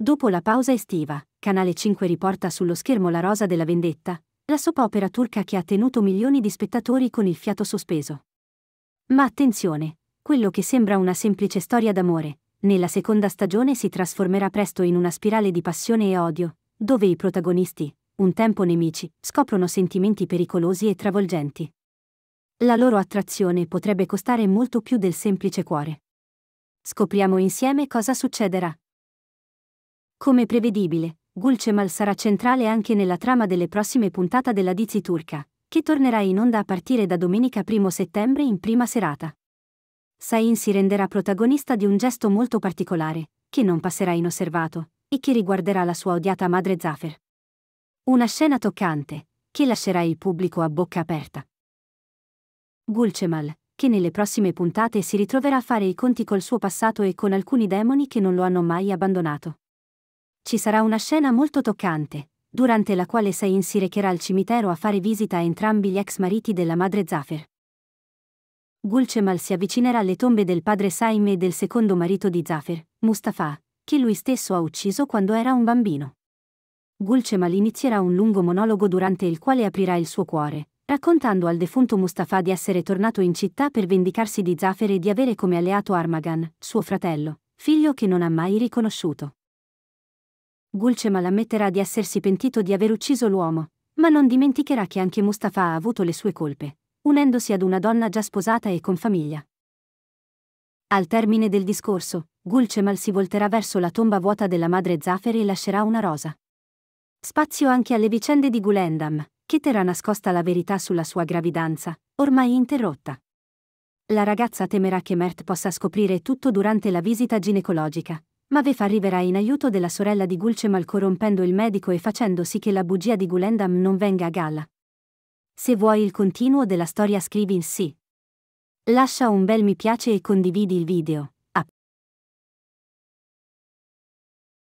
Dopo la pausa estiva, Canale 5 riporta sullo schermo La Rosa della Vendetta, la opera turca che ha tenuto milioni di spettatori con il fiato sospeso. Ma attenzione, quello che sembra una semplice storia d'amore, nella seconda stagione si trasformerà presto in una spirale di passione e odio, dove i protagonisti, un tempo nemici, scoprono sentimenti pericolosi e travolgenti. La loro attrazione potrebbe costare molto più del semplice cuore. Scopriamo insieme cosa succederà. Come prevedibile, Gulcemal sarà centrale anche nella trama delle prossime puntate della Dizi Turca, che tornerà in onda a partire da domenica 1 settembre in prima serata. Sain si renderà protagonista di un gesto molto particolare, che non passerà inosservato, e che riguarderà la sua odiata madre Zafir. Una scena toccante, che lascerà il pubblico a bocca aperta. Gulcemal, che nelle prossime puntate si ritroverà a fare i conti col suo passato e con alcuni demoni che non lo hanno mai abbandonato ci sarà una scena molto toccante, durante la quale Sain si recherà al cimitero a fare visita a entrambi gli ex mariti della madre Zafir. Gulcemal si avvicinerà alle tombe del padre Saim e del secondo marito di Zafir, Mustafa, che lui stesso ha ucciso quando era un bambino. Gulcemal inizierà un lungo monologo durante il quale aprirà il suo cuore, raccontando al defunto Mustafa di essere tornato in città per vendicarsi di Zafir e di avere come alleato Armagan, suo fratello, figlio che non ha mai riconosciuto. Gulcemal ammetterà di essersi pentito di aver ucciso l'uomo, ma non dimenticherà che anche Mustafa ha avuto le sue colpe, unendosi ad una donna già sposata e con famiglia. Al termine del discorso, Gulcemal si volterà verso la tomba vuota della madre Zaffer e lascerà una rosa. Spazio anche alle vicende di Gulendam, che terrà nascosta la verità sulla sua gravidanza, ormai interrotta. La ragazza temerà che Mert possa scoprire tutto durante la visita ginecologica, ma Vef arriverà in aiuto della sorella di Gulcemal corrompendo il medico e facendo sì che la bugia di Gulendam non venga a galla. Se vuoi il continuo della storia scrivi in sì. Lascia un bel mi piace e condividi il video.